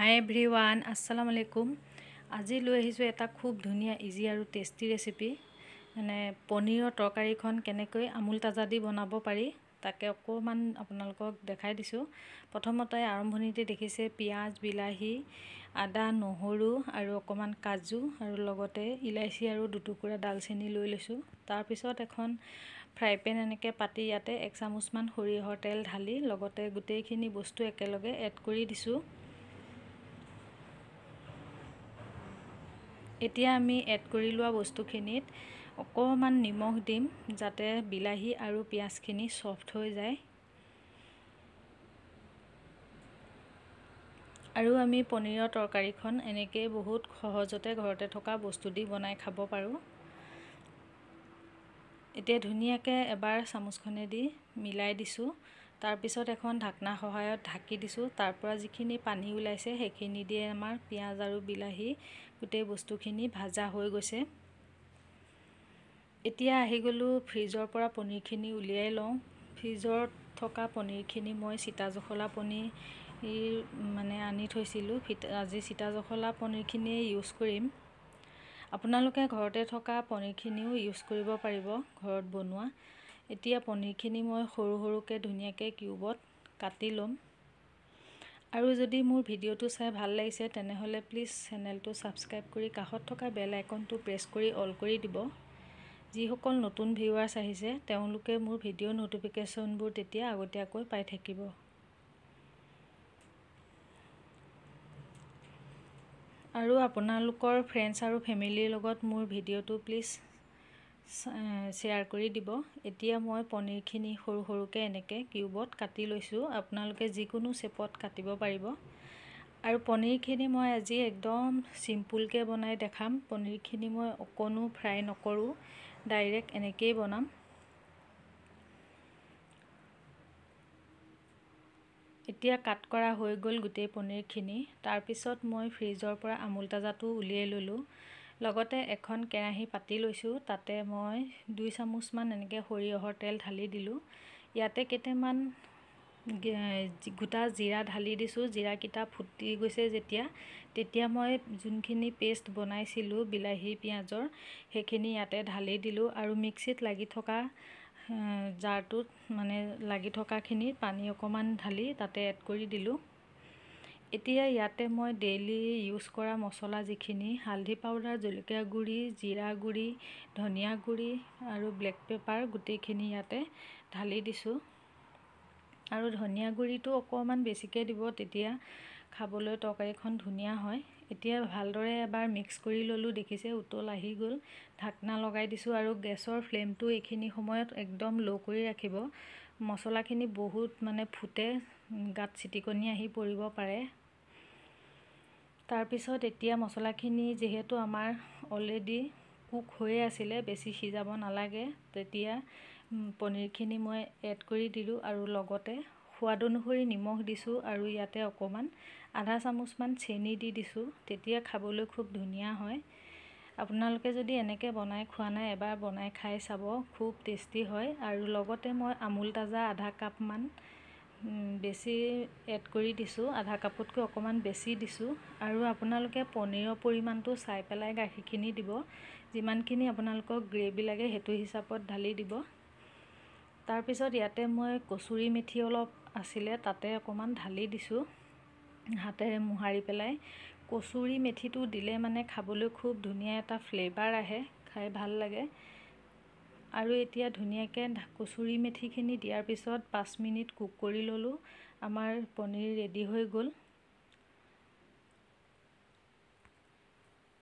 হাই every one আছালাম আলাইকুম আজি লৈ আহিছোঁ এটা খুব ধুনীয়া ইজি আৰু টেষ্টি ৰেচিপি মানে পনীৰৰ তৰকাৰীখন কেনেকৈ আমূল তাজা দি বনাব পাৰি তাকে অকণমান আপোনালোকক দেখাই দিছোঁ প্ৰথমতে আৰম্ভণিতে দেখিছে পিঁয়াজ বিলাহী আদা নহৰু আৰু অকণমান কাজু আৰু লগতে ইলাচি আৰু দুটুকুৰা ডালচেনি লৈ লৈছোঁ তাৰপিছত এখন ফ্ৰাই পেন এনেকৈ পাতি ইয়াতে এক চামুচমান সৰিয়হৰ তেল ঢালি লগতে গোটেইখিনি বস্তু একেলগে এড কৰি দিছোঁ এতিয়া আমি এড কৰি লোৱা বস্তুখিনিত অকণমান নিমখ দিম যাতে বিলাহী আৰু পিঁয়াজখিনি চফ্ট হৈ যায় আৰু আমি পনীৰৰ তৰকাৰীখন এনেকৈ বহুত সহজতে ঘৰতে থকা বস্তু দি বনাই খাব পাৰোঁ এতিয়া ধুনীয়াকৈ এবাৰ চামুচখনেদি মিলাই দিছোঁ তাৰপিছত এখন ঢাকনা সহায়ত ঢাকি দিছোঁ তাৰ পৰা যিখিনি পানী ওলাইছে সেইখিনি দিয়ে আমাৰ পিঁয়াজ আৰু বিলাহী গোটেই বস্তুখিনি ভাজা হৈ গৈছে এতিয়া আহি গ'লোঁ ফ্ৰিজৰ পৰা পনীৰখিনি উলিয়াই লওঁ ফ্ৰিজত থকা পনীৰখিনি মই চিতা জখলা পনীৰ মানে আনি থৈছিলোঁ আজি চিতা জখলা পনীৰখিনিয়ে ইউজ কৰিম আপোনালোকে ঘৰতে থকা পনীৰখিনিও ইউজ কৰিব পাৰিব ঘৰত বনোৱা এতিয়া পনীৰখিনি মই সৰু সৰুকৈ ধুনীয়াকৈ কিউবত কাটি ল'ম আৰু যদি মোৰ ভিডিঅ'টো চাই ভাল লাগিছে তেনেহ'লে প্লিজ চেনেলটো ছাবস্ক্ৰাইব কৰি কাষত থকা বেল আইকনটো প্ৰেছ কৰি অল কৰি দিব যিসকল নতুন ভিউৱাৰ্ছ আহিছে তেওঁলোকে মোৰ ভিডিঅ' ন'টিফিকেশ্যনবোৰ তেতিয়া আগতীয়াকৈ পাই থাকিব আৰু আপোনালোকৰ ফ্ৰেণ্ডছ আৰু ফেমিলিৰ লগত মোৰ ভিডিঅ'টো প্লিজ শ্বেয়াৰ কৰি দিব এতিয়া মই পনীৰখিনি সৰু সৰুকৈ এনেকৈ কিউবত কাটি লৈছোঁ আপোনালোকে যিকোনো চেপত কাটিব পাৰিব আৰু পনীৰখিনি মই আজি একদম চিম্পুলকৈ বনাই দেখাম পনীৰখিনি মই অকণো ফ্ৰাই নকৰোঁ ডাইৰেক্ট এনেকেই বনাম এতিয়া কাট কৰা হৈ গ'ল গোটেই পনীৰখিনি তাৰপিছত মই ফ্ৰিজৰ পৰা আমুল তাজাটো উলিয়াই ল'লোঁ লগতে এখন কেৰাহী পাতি লৈছোঁ তাতে মই দুই চামুচমান এনেকৈ সৰিয়হৰ তেল ঢালি দিলোঁ ইয়াতে কেইটামান গোটা জিৰা ঢালি দিছোঁ জিৰাকেইটা ফুটি গৈছে যেতিয়া তেতিয়া মই যোনখিনি পেষ্ট বনাইছিলোঁ বিলাহী পিঁয়াজৰ সেইখিনি ইয়াতে ঢালি দিলোঁ আৰু মিক্সিত লাগি থকা জাৰটোত মানে লাগি থকাখিনি পানী অকণমান ঢালি তাতে এড কৰি দিলোঁ এতিয়া ইয়াতে মই ডেইলি ইউজ কৰা মছলা যিখিনি হালধি পাউডাৰ জলকীয়া গুড়ি জিৰা গুড়ি ধনিয়া গুড়ি আৰু ব্লেক পেপাৰ গোটেইখিনি ইয়াতে ঢালি দিছোঁ আৰু ধনিয়া গুড়িটো অকণমান বেছিকৈ দিব তেতিয়া খাবলৈ তৰকাৰীখন ধুনীয়া হয় এতিয়া ভালদৰে এবাৰ মিক্স কৰি ল'লোঁ দেখিছে উতল আহি গ'ল ঢাকনা লগাই দিছোঁ আৰু গেছৰ ফ্লেমটো এইখিনি সময়ত একদম ল' কৰি ৰাখিব মছলাখিনি বহুত মানে ফুটে গাত চিটিকনি আহি পৰিব পাৰে তাৰপিছত এতিয়া মছলাখিনি যিহেতু আমাৰ অলৰেডি কুক হৈয়ে আছিলে বেছি সিজাব নালাগে তেতিয়া পনীৰখিনি মই এড কৰি দিলোঁ আৰু লগতে সোৱাদ অনুসৰি নিমখ দিছোঁ আৰু ইয়াতে অকণমান আধা চামুচমান চেনি দি দিছোঁ তেতিয়া খাবলৈ খুব ধুনীয়া হয় আপোনালোকে যদি এনেকৈ বনাই খোৱা নাই এবাৰ বনাই খাই চাব খুব টেষ্টি হয় আৰু লগতে মই আমুল তাজা আধা কাপমান বেছি এড কৰি দিছোঁ আধা কাপতকৈ অকণমান বেছি দিছোঁ আৰু আপোনালোকে পনীৰৰ পৰিমাণটো চাই পেলাই গাখীৰখিনি দিব যিমানখিনি আপোনালোকক গ্ৰেভি লাগে সেইটো হিচাপত ঢালি দিব তাৰপিছত ইয়াতে মই কচুৰি মিঠি অলপ আছিলে তাতে অকণমান ঢালি দিছোঁ হাতেৰে মোহাৰি পেলাই কচুৰি মেথিটো দিলে মানে খাবলৈ খুব ধুনীয়া এটা ফ্লেভাৰ আহে খাই ভাল লাগে আৰু এতিয়া ধুনীয়াকৈ কচুৰি মেথিখিনি দিয়াৰ পিছত পাঁচ মিনিট কুক কৰি ল'লোঁ আমাৰ পনীৰ ৰেডি হৈ গ'ল